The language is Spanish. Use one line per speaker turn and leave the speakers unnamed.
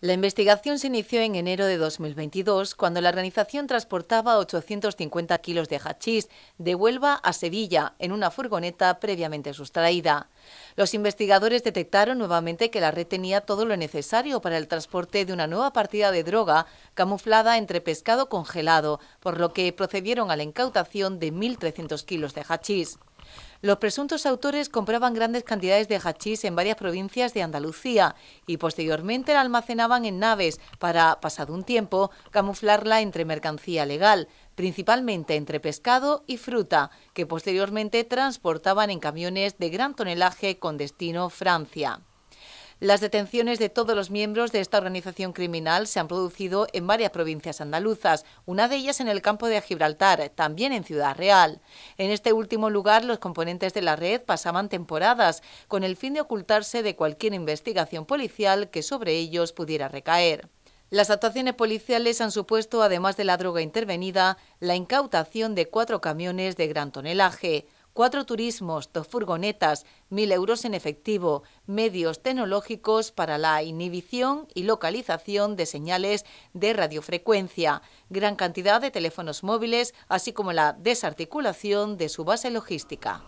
La investigación se inició en enero de 2022, cuando la organización transportaba 850 kilos de hachís de Huelva a Sevilla en una furgoneta previamente sustraída. Los investigadores detectaron nuevamente que la red tenía todo lo necesario para el transporte de una nueva partida de droga camuflada entre pescado congelado, por lo que procedieron a la incautación de 1.300 kilos de hachís. Los presuntos autores compraban grandes cantidades de hachís en varias provincias de Andalucía y posteriormente la almacenaban en naves para, pasado un tiempo, camuflarla entre mercancía legal, principalmente entre pescado y fruta, que posteriormente transportaban en camiones de gran tonelaje con destino Francia. Las detenciones de todos los miembros de esta organización criminal se han producido en varias provincias andaluzas, una de ellas en el campo de Gibraltar, también en Ciudad Real. En este último lugar, los componentes de la red pasaban temporadas con el fin de ocultarse de cualquier investigación policial que sobre ellos pudiera recaer. Las actuaciones policiales han supuesto, además de la droga intervenida, la incautación de cuatro camiones de gran tonelaje cuatro turismos, dos furgonetas, mil euros en efectivo, medios tecnológicos para la inhibición y localización de señales de radiofrecuencia, gran cantidad de teléfonos móviles, así como la desarticulación de su base logística.